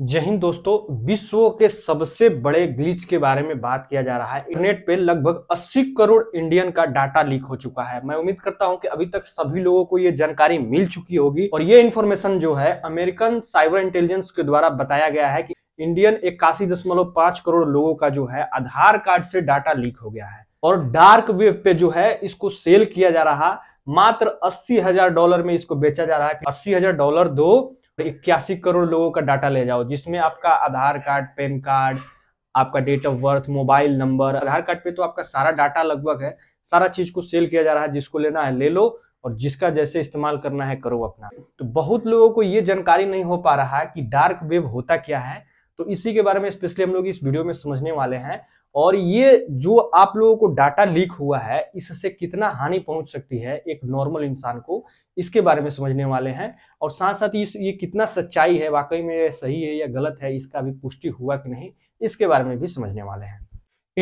जय हिंद दोस्तों विश्व के सबसे बड़े ग्लिच के बारे में बात किया जा रहा है इंटरनेट पे लगभग 80 करोड़ इंडियन का डाटा लीक हो चुका है मैं उम्मीद करता हूं कि अभी तक सभी लोगों को ये जानकारी मिल चुकी होगी और ये इन्फॉर्मेशन जो है अमेरिकन साइबर इंटेलिजेंस के द्वारा बताया गया है कि इंडियन इक्यासी दशमलव पांच करोड़ लोगों का जो है आधार कार्ड से डाटा लीक हो गया है और डार्क वेब पे जो है इसको सेल किया जा रहा मात्र अस्सी हजार डॉलर में इसको बेचा जा रहा है अस्सी हजार डॉलर दो तो इक्यासी करोड़ लोगों का डाटा ले जाओ जिसमें आपका आधार कार्ड पैन कार्ड आपका date of birth mobile number Aadhaar card पे तो आपका सारा डाटा लगभग है सारा चीज को सेल किया जा रहा है जिसको लेना है ले लो और जिसका जैसे इस्तेमाल करना है करो अपना तो बहुत लोगों को ये जानकारी नहीं हो पा रहा है कि डार्क वेब होता क्या है तो इसी के बारे में स्पेशली हम लोग इस वीडियो में समझने वाले हैं और ये जो आप लोगों को डाटा लीक हुआ है इससे कितना हानि पहुंच सकती है एक नॉर्मल इंसान को इसके बारे में समझने वाले हैं और साथ साथ ये, ये कितना सच्चाई है वाकई में सही है या गलत है इसका भी पुष्टि हुआ कि नहीं इसके बारे में भी समझने वाले हैं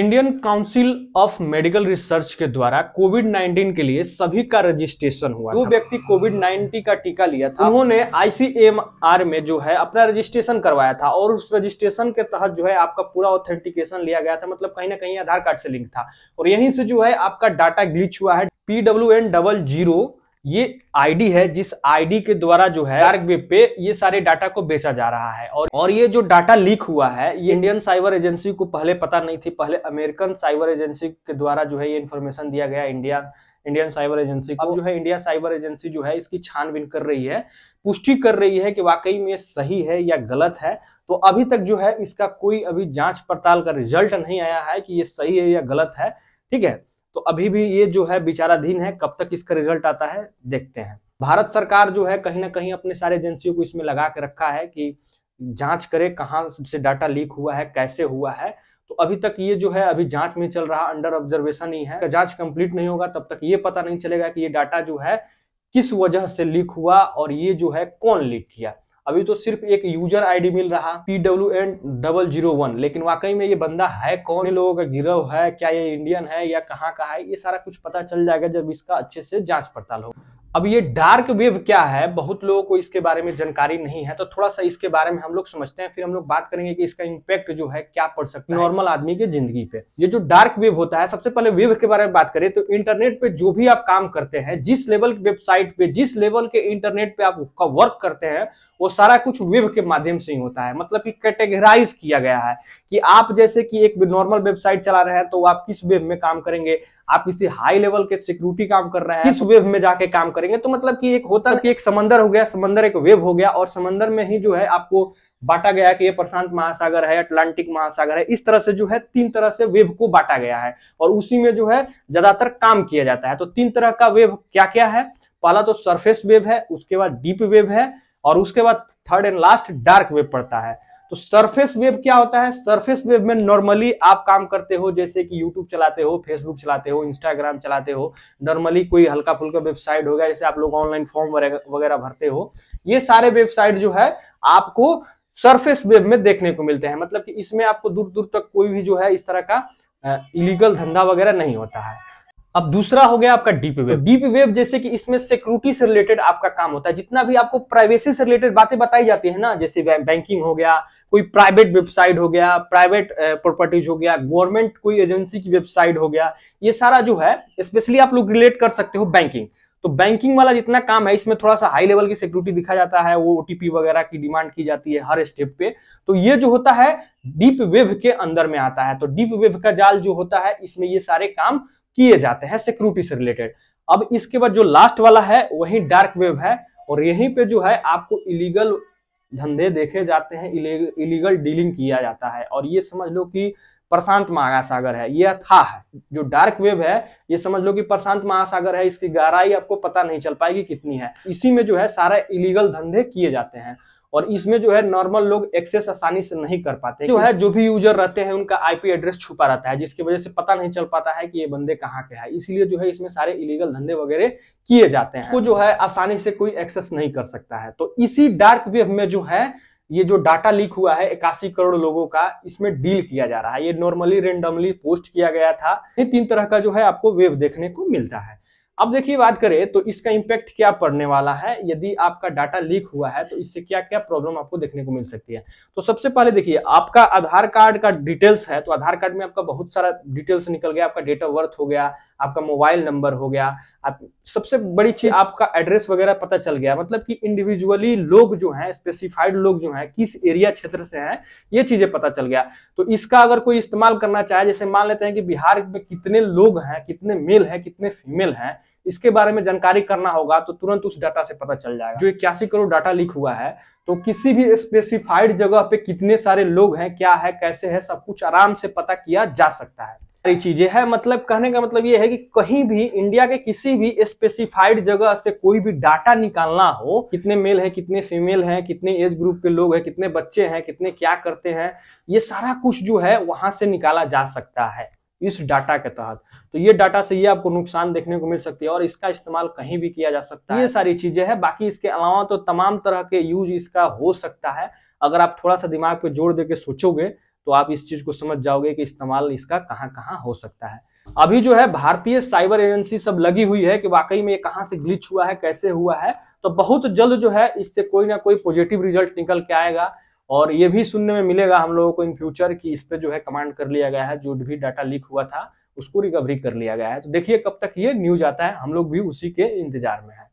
Indian Council of Medical Research के द्वारा कोविड 19 के लिए सभी का रजिस्ट्रेशन हुआ दो व्यक्ति कोविड 19 का टीका लिया था उन्होंने आईसीएमआर में जो है अपना रजिस्ट्रेशन करवाया था और उस रजिस्ट्रेशन के तहत जो है आपका पूरा ऑथेंटिकेशन लिया गया था मतलब कहीं ना कहीं आधार कार्ड से लिंक था और यहीं से जो है आपका डाटा ग्लिच हुआ है P W N double zero ये आईडी है जिस आईडी के द्वारा जो है डार्क वेब पे ये सारे डाटा को बेचा जा रहा है और और ये जो डाटा लीक हुआ है ये इंडियन साइबर एजेंसी को पहले पता नहीं थी पहले अमेरिकन साइबर एजेंसी के द्वारा जो है ये इन्फॉर्मेशन दिया गया इंडिया इंडियन साइबर एजेंसी को जो है इंडिया साइबर एजेंसी जो है इसकी छानबीन कर रही है पुष्टि कर रही है कि वाकई में सही है या गलत है तो अभी तक जो है इसका कोई अभी जांच पड़ताल का रिजल्ट नहीं आया है कि ये सही है या गलत है ठीक है तो अभी भी ये जो है विचाराधीन है कब तक इसका रिजल्ट आता है देखते हैं भारत सरकार जो है कहीं ना कहीं अपने सारे एजेंसियों को इसमें लगा के रखा है कि जांच करे कहाँ से डाटा लीक हुआ है कैसे हुआ है तो अभी तक ये जो है अभी जांच में चल रहा अंडर ऑब्जर्वेशन ही है जांच कंप्लीट नहीं होगा तब तक ये पता नहीं चलेगा कि ये डाटा जो है किस वजह से लीक हुआ और ये जो है कौन लीक किया अभी तो सिर्फ एक यूजर आईडी मिल रहा P W N double zero one लेकिन वाकई में ये बंदा है कौन लोगों का गिरोह है क्या ये इंडियन है या कहाँ का है ये सारा कुछ पता चल जाएगा जब इसका अच्छे से जांच पड़ताल हो अब ये डार्क वेब क्या है बहुत लोगों को इसके बारे में जानकारी नहीं है तो थोड़ा सा इसके बारे में हम लोग समझते हैं फिर हम लोग बात करेंगे कि इसका इम्पैक्ट जो है क्या पड़ सकता है नॉर्मल आदमी की जिंदगी पे ये जो डार्क वेब होता है सबसे पहले वेब के बारे में बात करें तो इंटरनेट पे जो भी आप काम करते हैं जिस लेवल की वेबसाइट पे जिस लेवल के इंटरनेट पे आप वर्क करते हैं वो सारा कुछ वेब के माध्यम से ही होता है मतलब कि कैटेगराइज किया गया है कि आप जैसे कि एक नॉर्मल वेबसाइट चला रहे हैं तो आप किस वेब में काम करेंगे आप किसी हाई लेवल के सिक्योरिटी काम कर रहे हैं किस वेब में जाके काम करेंगे तो मतलब कि एक होता है कि एक समंदर हो गया समंदर एक वेब हो गया और समंदर में ही जो है आपको बांटा गया है कि ये प्रशांत महासागर है अटलांटिक महासागर है इस तरह से जो है तीन तरह से वेब को बांटा गया है और उसी में जो है ज्यादातर काम किया जाता है तो तीन तरह का वेब क्या क्या है पहला तो सरफेस वेब है उसके बाद डीप वेब है और उसके बाद third and last dark web पड़ता है तो सरफेस वेब क्या होता है सरफेस वेब में नॉर्मली आप काम करते हो जैसे कि यूट्यूब चलाते हो फेसबुक चलाते हो इंस्टाग्राम चलाते हो नॉर्मली कोई हल्का फुल्का वेबसाइट होगा जैसे आप लोग ऑनलाइन फॉर्म वगैरह भरते हो ये सारे वेबसाइट जो है आपको सरफेस वेब में देखने को मिलते हैं मतलब कि इसमें आपको दूर दूर तक कोई भी जो है इस तरह का इलीगल धंधा वगैरह नहीं होता है अब दूसरा हो गया आपका डीप वेब डीप वेब जैसे कि इसमें सिक्योरिटी से रिलेटेड आपका काम होता है जितना भी आपको प्राइवेसी से रिलेटेड बातें बताई जाती है ना जैसे बैंकिंग हो गया कोई प्राइवेट वेबसाइट हो गया प्राइवेट प्रॉपर्टीज हो गया गवर्नमेंट कोई एजेंसी की वेबसाइट हो गया ये सारा जो है स्पेशली आप लोग रिलेट कर सकते हो बैंकिंग तो बैंकिंग वाला जितना काम है इसमें थोड़ा सा हाई लेवल की सिक्योरिटी दिखा जाता है वो ओटीपी वगैरह की डिमांड की जाती है हर स्टेप पे तो ये जो होता है डीप वेब के अंदर में आता है तो डीप वेब का जाल जो होता है इसमें ये सारे काम किए जाते हैं सिक्योरिटी से रिलेटेड अब इसके बाद जो लास्ट वाला है वही डार्क वेब है और यहीं पे जो है आपको इलीगल धंधे देखे जाते हैं इलीगल डीलिंग किया जाता है और ये समझ लो कि प्रशांत महासागर है ये था है जो डार्क वेब है ये समझ लो कि प्रशांत महासागर है इसकी गहराई आपको पता नहीं चल पाएगी कितनी है इसी में जो है सारे इलीगल धंधे किए जाते हैं और इसमें जो है नॉर्मल लोग एक्सेस आसानी से नहीं कर पाते जो है जो भी यूजर रहते हैं उनका आईपी एड्रेस छुपा रहता है जिसकी वजह से पता नहीं चल पाता है कि ये बंदे कहाँ के हैं इसलिए जो है इसमें सारे इलीगल धंधे वगैरह किए जाते हैं वो हाँ। तो जो है आसानी से कोई एक्सेस नहीं कर सकता है तो इसी डार्क वेब में जो है ये जो डाटा लीक हुआ है इक्यासी करोड़ लोगों का इसमें डील किया जा रहा है ये नॉर्मली रेंडमली पोस्ट किया गया था ये तीन तरह का जो है आपको वेब देखने को मिलता है अब देखिए बात करें तो इसका इम्पैक्ट क्या पड़ने वाला है यदि आपका डाटा लीक हुआ है तो इससे क्या क्या प्रॉब्लम आपको देखने को मिल सकती है तो सबसे पहले देखिए आपका आधार कार्ड का डिटेल्स है तो आधार कार्ड में आपका बहुत सारा डिटेल्स निकल गया आपका डेट ऑफ बर्थ हो गया आपका मोबाइल नंबर हो गया आप सबसे बड़ी चीज आपका एड्रेस वगैरह पता चल गया मतलब कि इंडिविजुअली लोग जो हैं स्पेसिफाइड लोग जो हैं किस एरिया क्षेत्र से हैं ये चीजें पता चल गया तो इसका अगर कोई इस्तेमाल करना चाहे जैसे मान लेते हैं कि बिहार में कितने लोग हैं कितने मेल हैं कितने फीमेल हैं इसके बारे में जानकारी करना होगा तो तुरंत उस डाटा से पता चल जाएगा जो इक्यासी करोड़ डाटा लीक हुआ है तो किसी भी स्पेसिफाइड जगह पे कितने सारे लोग हैं क्या है कैसे है सब कुछ आराम से पता किया जा सकता है सारी चीजें हैं मतलब कहने का मतलब ये है कि कहीं भी इंडिया के किसी भी स्पेसिफाइड जगह से कोई भी डाटा निकालना हो कितने मेल है कितने फीमेल हैं कितने एज ग्रुप के लोग हैं कितने बच्चे हैं कितने क्या करते हैं ये सारा कुछ जो है वहां से निकाला जा सकता है इस डाटा के तहत तो ये डाटा से ये आपको नुकसान देखने को मिल सकती है और इसका इस्तेमाल कहीं भी किया जा सकता है ये सारी चीजें हैं बाकी इसके अलावा तो तमाम तरह के यूज इसका हो सकता है अगर आप थोड़ा सा दिमाग पे जोर देके सोचोगे तो आप इस चीज को समझ जाओगे कि इस्तेमाल इसका कहाँ कहाँ हो सकता है अभी जो है भारतीय साइबर एजेंसी सब लगी हुई है कि वाकई में ये कहाँ से ग्लिच हुआ है कैसे हुआ है तो बहुत जल्द जो है इससे कोई ना कोई पॉजिटिव रिजल्ट निकल के आएगा और ये भी सुनने में मिलेगा हम लोगों को इन फ्यूचर कि इस पर जो है कमांड कर लिया गया है जो भी डाटा लीक हुआ था उसको रिकवरी कर लिया गया है तो देखिए कब तक ये न्यूज आता है हम लोग भी उसी के इंतजार में है